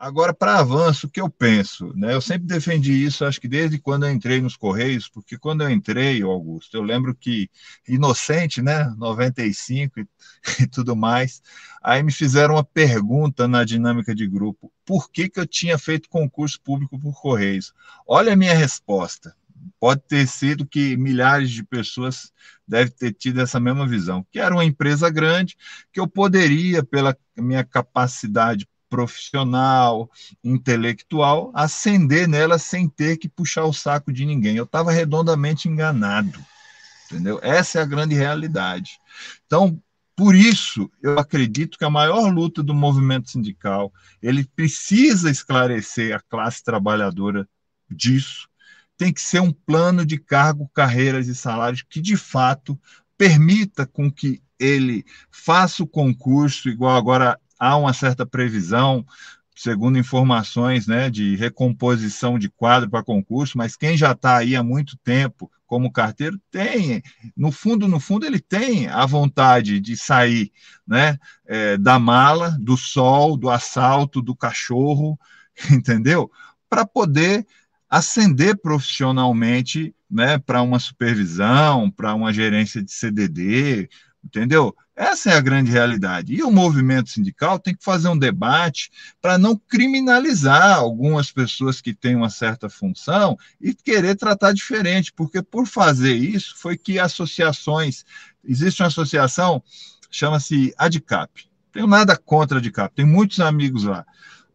Agora, para avanço, o que eu penso? Né? Eu sempre defendi isso, acho que desde quando eu entrei nos Correios, porque quando eu entrei, Augusto, eu lembro que, inocente, né? 95 e, e tudo mais, aí me fizeram uma pergunta na dinâmica de grupo: por que, que eu tinha feito concurso público por Correios? Olha a minha resposta. Pode ter sido que milhares de pessoas devem ter tido essa mesma visão, que era uma empresa grande, que eu poderia, pela minha capacidade profissional, intelectual, ascender nela sem ter que puxar o saco de ninguém. Eu estava redondamente enganado, entendeu? Essa é a grande realidade. Então, por isso, eu acredito que a maior luta do movimento sindical, ele precisa esclarecer a classe trabalhadora disso, tem que ser um plano de cargo, carreiras e salários que, de fato, permita com que ele faça o concurso, igual agora há uma certa previsão, segundo informações, né, de recomposição de quadro para concurso, mas quem já está aí há muito tempo como carteiro tem, no fundo, no fundo, ele tem a vontade de sair, né, é, da mala, do sol, do assalto, do cachorro, entendeu? Para poder ascender profissionalmente, né, para uma supervisão, para uma gerência de CDD, Entendeu? Essa é a grande realidade. E o movimento sindical tem que fazer um debate para não criminalizar algumas pessoas que têm uma certa função e querer tratar diferente, porque por fazer isso foi que associações. Existe uma associação, chama-se ADCAP. Tenho nada contra a ADCAP, tem muitos amigos lá,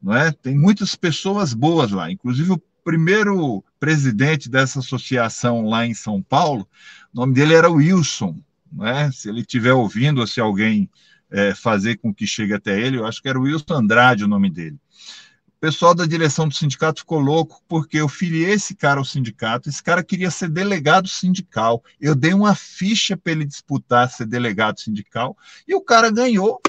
não é? Tem muitas pessoas boas lá, inclusive o primeiro presidente dessa associação lá em São Paulo, o nome dele era Wilson, né? se ele estiver ouvindo, ou se alguém é, fazer com que chegue até ele, eu acho que era o Wilson Andrade o nome dele. O pessoal da direção do sindicato ficou louco porque eu filiei esse cara ao sindicato, esse cara queria ser delegado sindical. Eu dei uma ficha para ele disputar ser delegado sindical e o cara ganhou,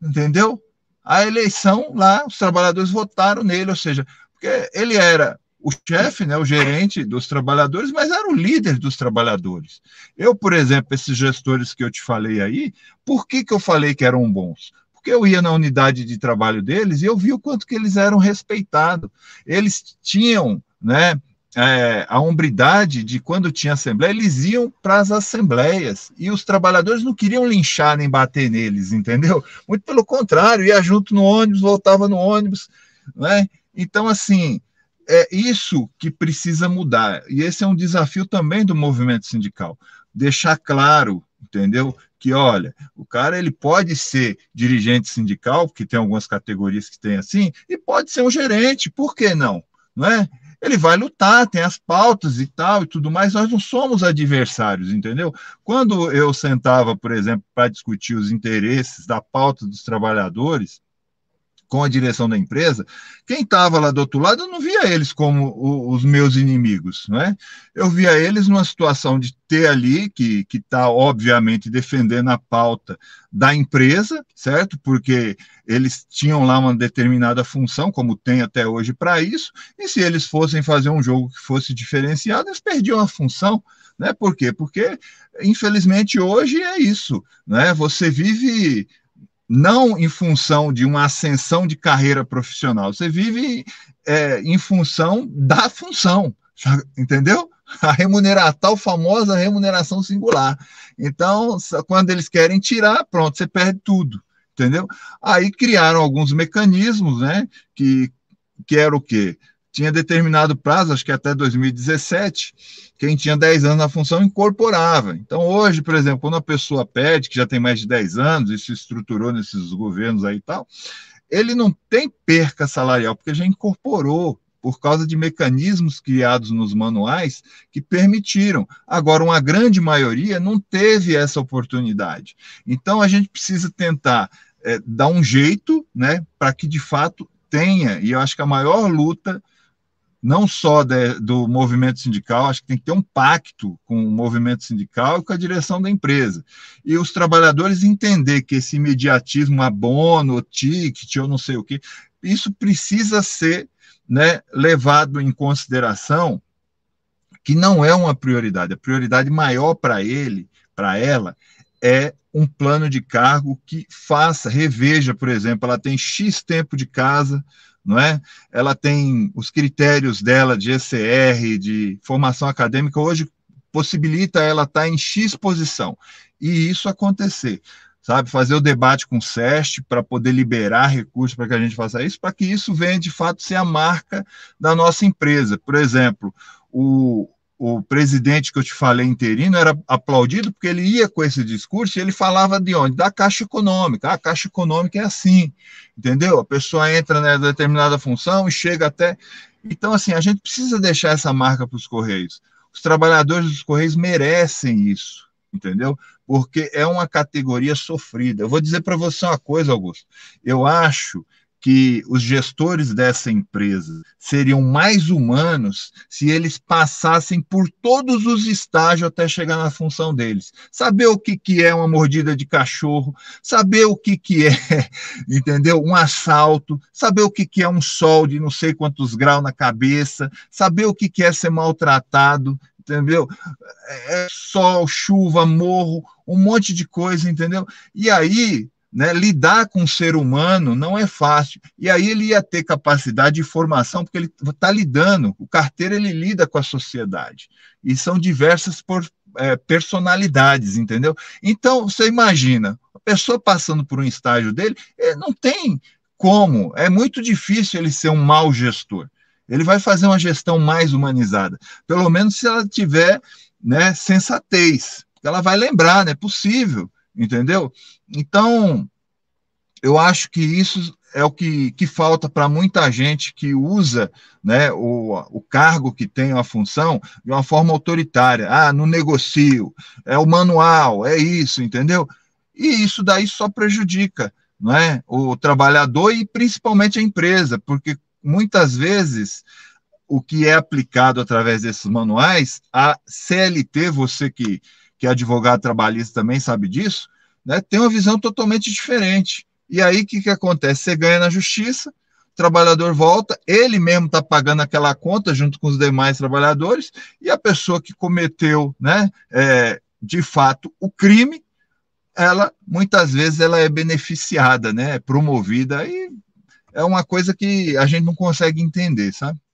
entendeu? A eleição lá, os trabalhadores votaram nele, ou seja, porque ele era o chefe, né, o gerente dos trabalhadores, mas era o líder dos trabalhadores. Eu, por exemplo, esses gestores que eu te falei aí, por que, que eu falei que eram bons? Porque eu ia na unidade de trabalho deles e eu vi o quanto que eles eram respeitados. Eles tinham, né, é, a hombridade de quando tinha assembleia, eles iam para as assembleias e os trabalhadores não queriam linchar nem bater neles, entendeu? Muito pelo contrário, ia junto no ônibus, voltava no ônibus, né? Então, assim, é isso que precisa mudar. E esse é um desafio também do movimento sindical. Deixar claro, entendeu? Que olha, o cara ele pode ser dirigente sindical, porque tem algumas categorias que tem assim, e pode ser um gerente, por que não? Não é? Ele vai lutar, tem as pautas e tal e tudo mais. Nós não somos adversários, entendeu? Quando eu sentava, por exemplo, para discutir os interesses da pauta dos trabalhadores, com a direção da empresa, quem estava lá do outro lado, eu não via eles como o, os meus inimigos, não é? Eu via eles numa situação de ter ali, que está, obviamente, defendendo a pauta da empresa, certo? Porque eles tinham lá uma determinada função, como tem até hoje para isso, e se eles fossem fazer um jogo que fosse diferenciado, eles perdiam a função, né? Por quê? Porque, infelizmente, hoje é isso, né? Você vive não em função de uma ascensão de carreira profissional, você vive é, em função da função, entendeu? A remuneração, a tal famosa remuneração singular. Então, quando eles querem tirar, pronto, você perde tudo, entendeu? Aí criaram alguns mecanismos, né, que, que era o quê? tinha determinado prazo, acho que até 2017, quem tinha 10 anos na função incorporava. Então, hoje, por exemplo, quando a pessoa pede, que já tem mais de 10 anos e se estruturou nesses governos aí e tal, ele não tem perca salarial, porque já incorporou por causa de mecanismos criados nos manuais que permitiram. Agora, uma grande maioria não teve essa oportunidade. Então, a gente precisa tentar é, dar um jeito né, para que, de fato, tenha, e eu acho que a maior luta não só de, do movimento sindical, acho que tem que ter um pacto com o movimento sindical e com a direção da empresa. E os trabalhadores entender que esse imediatismo abono, ticket, ou não sei o que, isso precisa ser né, levado em consideração que não é uma prioridade. A prioridade maior para ele, para ela, é um plano de cargo que faça, reveja, por exemplo, ela tem X tempo de casa, não é? Ela tem os critérios dela de ECR, de formação acadêmica, hoje possibilita ela estar tá em X posição. E isso acontecer, sabe? Fazer o debate com o SEST para poder liberar recursos para que a gente faça isso, para que isso venha de fato ser a marca da nossa empresa. Por exemplo, o, o presidente que eu te falei interino era aplaudido porque ele ia com esse discurso e ele falava de onde? Da Caixa Econômica. Ah, a Caixa Econômica é assim, entendeu? A pessoa entra na determinada função e chega até. Então, assim, a gente precisa deixar essa marca para os Correios. Os trabalhadores dos Correios merecem isso, entendeu? Porque é uma categoria sofrida. Eu vou dizer para você uma coisa, Augusto. Eu acho que os gestores dessa empresa seriam mais humanos se eles passassem por todos os estágios até chegar na função deles. Saber o que, que é uma mordida de cachorro, saber o que, que é, entendeu? Um assalto, saber o que, que é um sol de não sei quantos graus na cabeça, saber o que, que é ser maltratado, entendeu? É, é sol, chuva, morro, um monte de coisa, entendeu? E aí né? Lidar com o ser humano não é fácil. E aí ele ia ter capacidade de formação, porque ele está lidando. O carteiro ele lida com a sociedade. E são diversas por, é, personalidades, entendeu? Então, você imagina, a pessoa passando por um estágio dele, eh, não tem como. É muito difícil ele ser um mau gestor. Ele vai fazer uma gestão mais humanizada. Pelo menos se ela tiver né, sensatez. Ela vai lembrar, né? É possível entendeu? Então, eu acho que isso é o que, que falta para muita gente que usa né, o, o cargo que tem, a função, de uma forma autoritária. Ah, não negocio, é o manual, é isso, entendeu? E isso daí só prejudica não é, o trabalhador e principalmente a empresa, porque muitas vezes o que é aplicado através desses manuais, a CLT, você que que é advogado trabalhista também sabe disso, né, tem uma visão totalmente diferente. E aí o que, que acontece? Você ganha na justiça, o trabalhador volta, ele mesmo está pagando aquela conta junto com os demais trabalhadores, e a pessoa que cometeu né, é, de fato o crime, ela muitas vezes ela é beneficiada, né, é promovida, e é uma coisa que a gente não consegue entender, sabe?